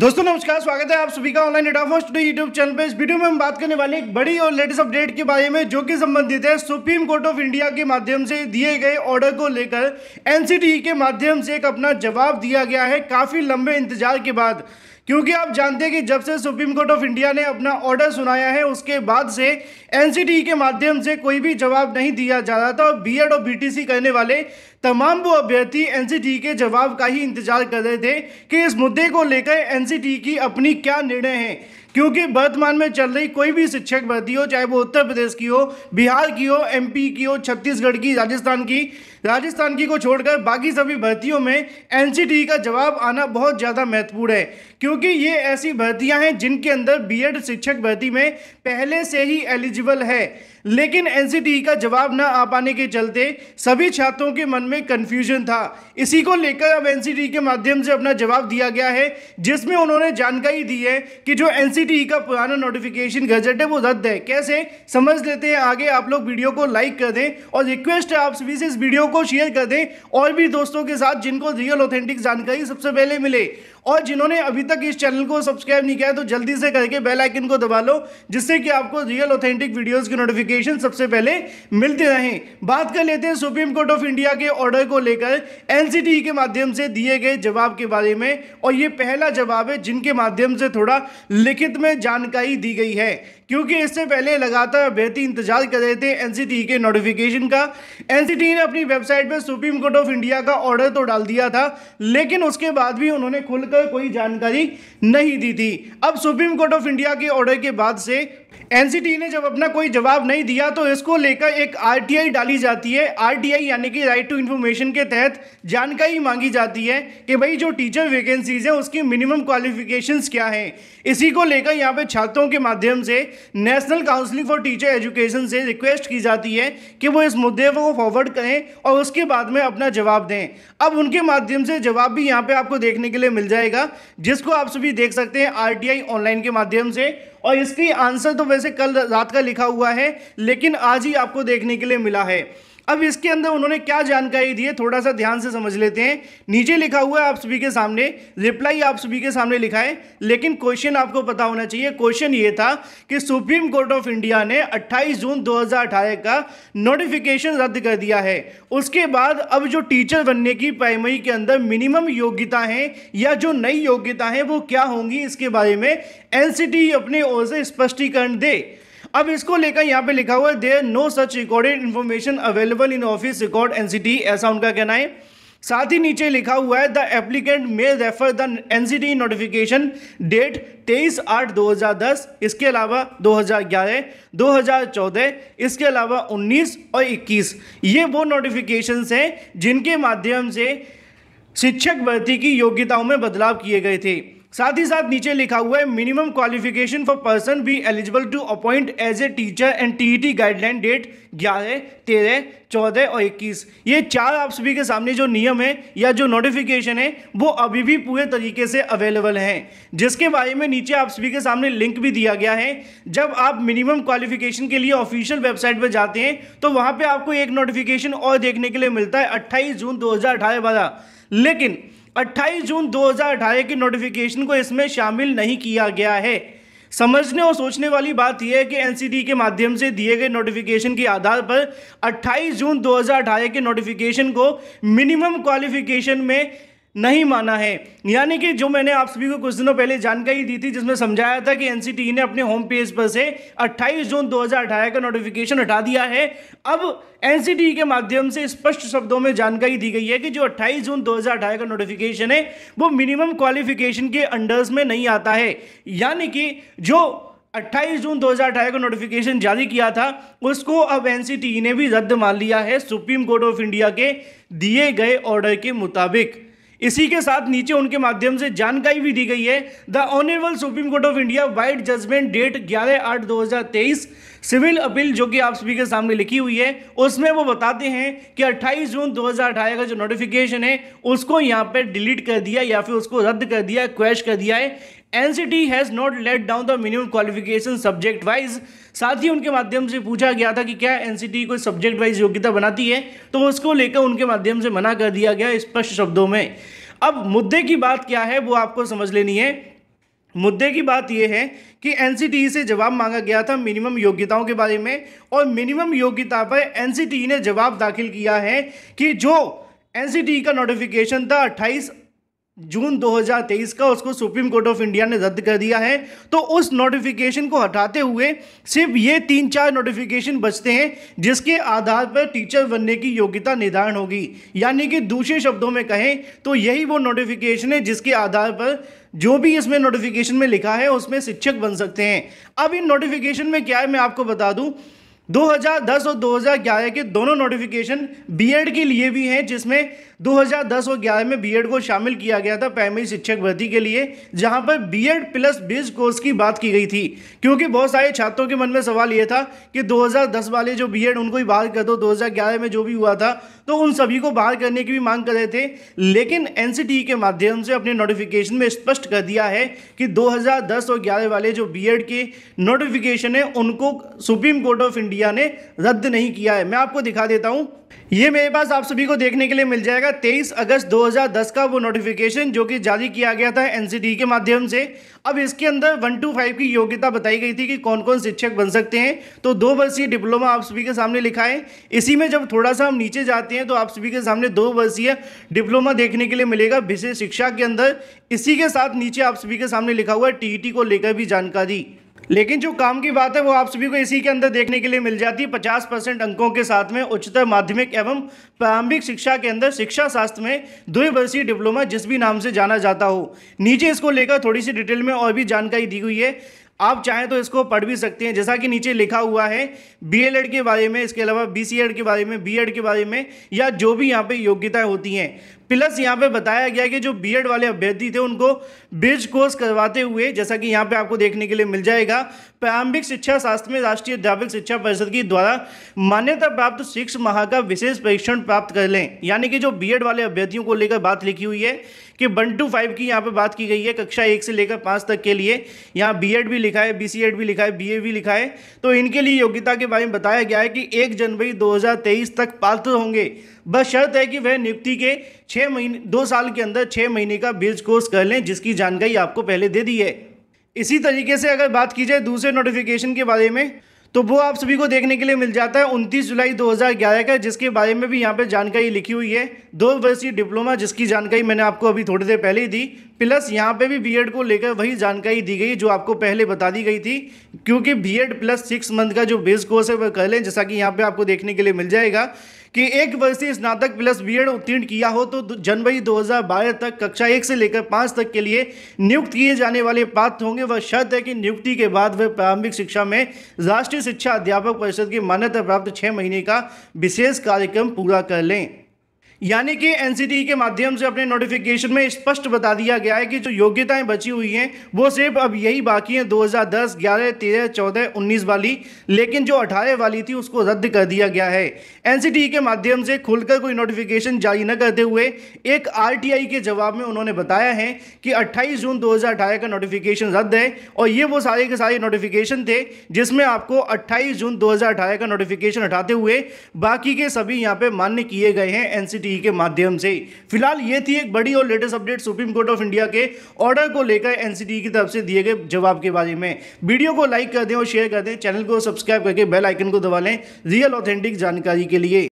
दोस्तों नमस्कार स्वागत है आप सभी का online data first today YouTube channel पे इस वीडियो में हम बात करने वाले एक बड़ी और लेटेस्ट अपडेट के बारे में जो कि संबंधित है सुप्रीम कोर्ट ऑफ इंडिया के माध्यम से दिए गए ऑर्डर को लेकर एनसीटी e के माध्यम से एक अपना जवाब दिया गया है काफ़ी लंबे इंतजार के बाद क्योंकि आप जानते हैं कि जब से सुप्रीम कोर्ट ऑफ इंडिया ने अपना ऑर्डर सुनाया है उसके बाद से एनसीटी e के माध्यम से कोई भी जवाब नहीं दिया जा रहा था और बीएड और बीटीसी करने वाले तमाम वो अभ्यर्थी एनसीटी के जवाब का ही इंतजार कर रहे थे कि इस मुद्दे को लेकर एनसीटी की अपनी क्या निर्णय है क्योंकि वर्तमान में चल रही कोई भी शिक्षक भर्ती हो चाहे वो उत्तर प्रदेश की हो बिहार की हो एमपी की हो छत्तीसगढ़ की राजस्थान की राजस्थान की को छोड़कर बाकी सभी भर्तियों में एन e का जवाब आना बहुत ज़्यादा महत्वपूर्ण है क्योंकि ये ऐसी भर्तियाँ हैं जिनके अंदर बी शिक्षक भर्ती में पहले से ही एलिजिबल है लेकिन एन e का जवाब न आ पाने के चलते सभी छात्रों के मन में कन्फ्यूजन था इसी को लेकर अब एन e के माध्यम से अपना जवाब दिया गया है जिसमें उन्होंने जानकारी दी है कि जो एन का पुराना नोटिफिकेशन गजट है वो रद्द है कैसे समझ लेते हैं आगे आप लोग वीडियो को लाइक कर दें और रिक्वेस्ट है आप सभी से इस वीडियो वीडियो को शेयर कर दें और भी दोस्तों के साथ जिनको रियल ऑथेंटिक जानकारी सबसे पहले मिले और जिन्होंने अभी तक इस चैनल को सब्सक्राइब नहीं किया है तो जल्दी से करके बेल आइकन को दबा लो जिससे कि आपको रियल ऑथेंटिक वीडियोस की नोटिफिकेशन सबसे पहले मिलते रहें बात कर लेते हैं सुप्रीम कोर्ट ऑफ इंडिया के ऑर्डर को लेकर एनसीटी e के माध्यम से दिए गए जवाब के बारे में और ये पहला जवाब है जिनके माध्यम से थोड़ा लिखित में जानकारी दी गई है क्योंकि इससे पहले लगातार बेहतर इंतजार कर रहे थे एनसीटी e के नोटिफिकेशन का एनसीटी e ने अपनी वेबसाइट पे सुप्रीम कोर्ट ऑफ इंडिया का ऑर्डर तो डाल दिया था लेकिन उसके बाद भी उन्होंने खुलकर कोई जानकारी नहीं दी थी अब सुप्रीम कोर्ट ऑफ इंडिया के ऑर्डर के बाद से एनसीटी ने जब अपना कोई जवाब नहीं दिया तो इसको लेकर एक आरटीआई डाली जाती है आरटीआई यानी कि राइट टू इन्फॉर्मेशन के तहत जानकारी मांगी जाती है कि भाई जो टीचर वैकेंसीज हैं उसकी मिनिमम क्वालिफिकेशंस क्या हैं इसी को लेकर यहाँ पे छात्रों के माध्यम से national counselling for teacher education से रिक्वेस्ट की जाती है कि वो इस मुद्दे को फॉरवर्ड करें और उसके बाद में अपना जवाब दें अब उनके माध्यम से जवाब भी यहाँ पे आपको देखने के लिए मिल जाएगा जिसको आप सभी देख सकते हैं आरटीआई ऑनलाइन के माध्यम से और इसकी आंसर तो वैसे कल रात का लिखा हुआ है लेकिन आज ही आपको देखने के लिए मिला है अब इसके अंदर उन्होंने क्या जानकारी दी है थोड़ा सा ध्यान से समझ लेते हैं नीचे लिखा हुआ है आप सभी के सामने रिप्लाई आप सभी के सामने लिखा है लेकिन क्वेश्चन आपको पता होना चाहिए क्वेश्चन ये था कि सुप्रीम कोर्ट ऑफ इंडिया ने 28 जून 2018 का नोटिफिकेशन रद्द कर दिया है उसके बाद अब जो टीचर बनने की प्राइमरी के अंदर मिनिमम योग्यता है या जो नई योग्यता है वो क्या होंगी इसके बारे में एनसीटी अपने ओर से स्पष्टीकरण दे अब इसको लेकर यहाँ पे लिखा हुआ है there no such recorded information available in office record एन ऐसा उनका कहना है साथ ही नीचे लिखा हुआ है the applicant may refer the NCT notification date 23 आठ 2010 इसके अलावा 2011 2014 इसके अलावा 19 और 21 ये वो नोटिफिकेशंस हैं जिनके माध्यम से शिक्षक भर्ती की योग्यताओं में बदलाव किए गए थे साथ ही साथ नीचे लिखा हुआ है minimum qualification for person be eligible to appoint as a teacher and TET guideline date ग्यारह तेरह चौदह और इक्कीस ये चार आप सभी के सामने जो नियम है या जो नोटिफिकेशन है वो अभी भी पूरे तरीके से अवेलेबल हैं जिसके बारे में नीचे आप सभी के सामने लिंक भी दिया गया है जब आप मिनिमम क्वालिफिकेशन के लिए ऑफिशियल वेबसाइट पर जाते हैं तो वहाँ पर आपको एक नोटिफिकेशन और देखने के लिए मिलता है अट्ठाईस जून दो हज़ार लेकिन 28 जून 2018 की नोटिफिकेशन को इसमें शामिल नहीं किया गया है समझने और सोचने वाली बात यह है कि एनसीडी के माध्यम से दिए गए नोटिफिकेशन के आधार पर 28 जून 2018 के नोटिफिकेशन को मिनिमम क्वालिफिकेशन में नहीं माना है यानी कि जो मैंने आप सभी को कुछ दिनों पहले जानकारी दी थी जिसमें समझाया था कि एनसीटी e ने अपने होम पेज पर से 28 जून 2018 का नोटिफिकेशन हटा दिया है अब एनसीटी e के माध्यम से स्पष्ट शब्दों में जानकारी दी गई है कि जो 28 जून 2018 का नोटिफिकेशन है वो मिनिमम क्वालिफिकेशन के अंडर्स में नहीं आता है यानी कि जो 28 जून 2018 को नोटिफिकेशन जारी किया था उसको अब एनसीटी e ने भी रद्द मान लिया है सुप्रीम कोर्ट ऑफ इंडिया के दिए गए ऑर्डर के मुताबिक इसी के साथ नीचे उनके माध्यम से जानकारी भी दी गई है the honourable supreme court of India vide judgment date ग्यारह आठ दो सिविल अपील जो कि आप सभी के सामने लिखी हुई है उसमें वो बताते हैं कि 28 जून 2018 का जो नोटिफिकेशन है उसको यहाँ पर डिलीट कर दिया या फिर उसको रद्द कर दिया क्वेश कर दिया है NCT has not laid down the minimum qualification subject wise साथ ही उनके माध्यम से पूछा गया था कि क्या एनसीटी कोई सब्जेक्ट वाइज योग्यता बनाती है तो उसको लेकर उनके माध्यम से मना कर दिया गया स्पष्ट शब्दों में अब मुद्दे की बात क्या है वो आपको समझ लेनी है मुद्दे की बात यह है कि एनसीटीई e से जवाब मांगा गया था मिनिमम योग्यताओं के बारे में और मिनिमम योग्यता पर एनसीटीई e ने जवाब दाखिल किया है कि जो एनसीटीई e का नोटिफिकेशन था 28 जून 2023 का उसको सुप्रीम कोर्ट ऑफ इंडिया ने रद्द कर दिया है तो उस नोटिफिकेशन को हटाते हुए सिर्फ ये तीन चार नोटिफिकेशन बचते हैं जिसके आधार पर टीचर बनने की योग्यता निर्धारण होगी यानी कि दूसरे शब्दों में कहें तो यही वो नोटिफिकेशन है जिसके आधार पर जो भी इसमें नोटिफिकेशन में लिखा है उसमें शिक्षक बन सकते हैं अब इन नोटिफिकेशन में क्या है मैं आपको बता दूं 2010 और 2011 के दोनों नोटिफिकेशन बीएड के लिए भी हैं जिसमें 2010 और 11 में बीएड को शामिल किया गया था प्राइमरी शिक्षक भर्ती के लिए जहां पर बीएड प्लस बीज कोर्स की बात की गई थी क्योंकि बहुत सारे छात्रों के मन में सवाल ये था कि 2010 वाले जो बीएड उनको ही बाहर कर दो 2011 में जो भी हुआ था तो उन सभी को बाहर करने की भी मांग कर रहे थे लेकिन एन e के माध्यम से अपने नोटिफिकेशन में स्पष्ट कर दिया है कि दो और ग्यारह वाले जो बी के नोटिफिकेशन है उनको supreme court of India media ने रद्द नहीं किया है मैं आपको दिखा देता हूं ये मेरे पास आप सभी को देखने के लिए मिल जाएगा 23 अगस्त 2010 का वो नोटिफिकेशन जो कि जारी किया गया था एनसीटी के माध्यम से अब इसके अंदर टू 125 की योग्यता बताई गई थी कि कौन कौन शिक्षक बन सकते हैं तो दो वर्षीय डिप्लोमा आप सभी के सामने लिखा है इसी में जब थोड़ा सा हम नीचे जाते हैं तो आप सभी के सामने दो वर्षीय डिप्लोमा देखने के लिए मिलेगा विशेष शिक्षा के अंदर इसी के साथ नीचे आप सभी के सामने लिखा हुआ है टीईटी को लेकर भी जानकारी लेकिन जो काम की बात है वो आप सभी को इसी के अंदर देखने के लिए मिल जाती है पचास परसेंट अंकों के साथ में उच्चतर माध्यमिक एवं प्रारंभिक शिक्षा के अंदर शिक्षा शास्त्र में द्विवर्षीय डिप्लोमा जिस भी नाम से जाना जाता हो नीचे इसको लेकर थोड़ी सी डिटेल में और भी जानकारी दी हुई है आप चाहें तो इसको पढ़ भी सकते हैं जैसा कि नीचे लिखा हुआ है बीएलएड के बारे में इसके अलावा बीसीएड के बारे में बीएड के बारे में या जो भी यहाँ पे योग्यताएं होती हैं प्लस यहाँ पे बताया गया कि जो बी वाले अभ्यर्थी थे उनको ब्रिज कोर्स करवाते हुए जैसा कि यहाँ पे आपको देखने के लिए मिल जाएगा प्रारंभिक शिक्षा शास्त्र में राष्ट्रीय अध्यापक शिक्षा परिषद की द्वारा मान्यता प्राप्त शिक्ष माह का विशेष परीक्षण प्राप्त कर लें यानी कि जो बी वाले अभ्यर्थियों को लेकर बात लिखी हुई है कि वन टू फाइव की यहाँ पे बात की गई है कक्षा एक से लेकर पाँच तक के लिए यहाँ बी भी लिखा है बी भी लिखा है बी भी लिखा है तो इनके लिए योग्यता के बारे में बताया गया है कि एक जनवरी दो तक पात्र होंगे बस शर्त है कि वह नियुक्ति के छः महीने दो साल के अंदर छः महीने का बेज कोर्स कर लें जिसकी जानकारी आपको पहले दे दी है इसी तरीके से अगर बात की जाए दूसरे नोटिफिकेशन के बारे में तो वो आप सभी को देखने के लिए मिल जाता है उनतीस जुलाई 2011 का जिसके बारे में भी यहाँ पे जानकारी लिखी हुई है दो वर्षीय डिप्लोमा जिसकी जानकारी मैंने आपको अभी थोड़ी देर पहले ही दी प्लस यहाँ पे भी बीएड को लेकर वही जानकारी दी गई जो आपको पहले बता दी गई थी क्योंकि बीएड प्लस सिक्स मंथ का जो बेस कोर्स है वह कह लें जैसा कि यहाँ पे आपको देखने के लिए मिल जाएगा कि एक वर्षीय स्नातक प्लस बीएड उत्तीर्ण किया हो तो जनवरी 2012 तक कक्षा एक से लेकर पाँच तक के लिए नियुक्त किए जाने वाले पात्र होंगे वह शर्त है कि नियुक्ति के बाद वह प्रारंभिक शिक्षा में राष्ट्रीय शिक्षा अध्यापक परिषद की मान्यता प्राप्त छः महीने का विशेष कार्यक्रम पूरा कर लें यानी कि एनसीटी e के माध्यम से अपने नोटिफिकेशन में स्पष्ट बता दिया गया है कि जो योग्यताएं बची हुई हैं वो सिर्फ अब यही बाकी हैं 2010, 11, 13, 14, 19 वाली लेकिन जो 18 वाली थी उसको रद्द कर दिया गया है एनसीटी e के माध्यम से खुलकर कोई नोटिफिकेशन जारी न करते हुए एक आर के जवाब में उन्होंने बताया है कि अट्ठाईस जून दो का नोटिफिकेशन रद्द है और ये वो सारे के सारे नोटिफिकेशन थे जिसमें आपको अट्ठाईस जून दो का नोटिफिकेशन हटाते हुए बाकी के सभी यहाँ पर मान्य किए गए हैं एन टी के माध्यम से फिलहाल ये थी एक बड़ी और latest update supreme court of India के ऑर्डर को लेकर एनसीटी की तरफ से दिए गए जवाब के बारे में वीडियो को लाइक कर दें और शेयर कर दें चैनल को सब्सक्राइब करके बेल आइकन को दबा लें रियल ऑथेंटिक जानकारी के लिए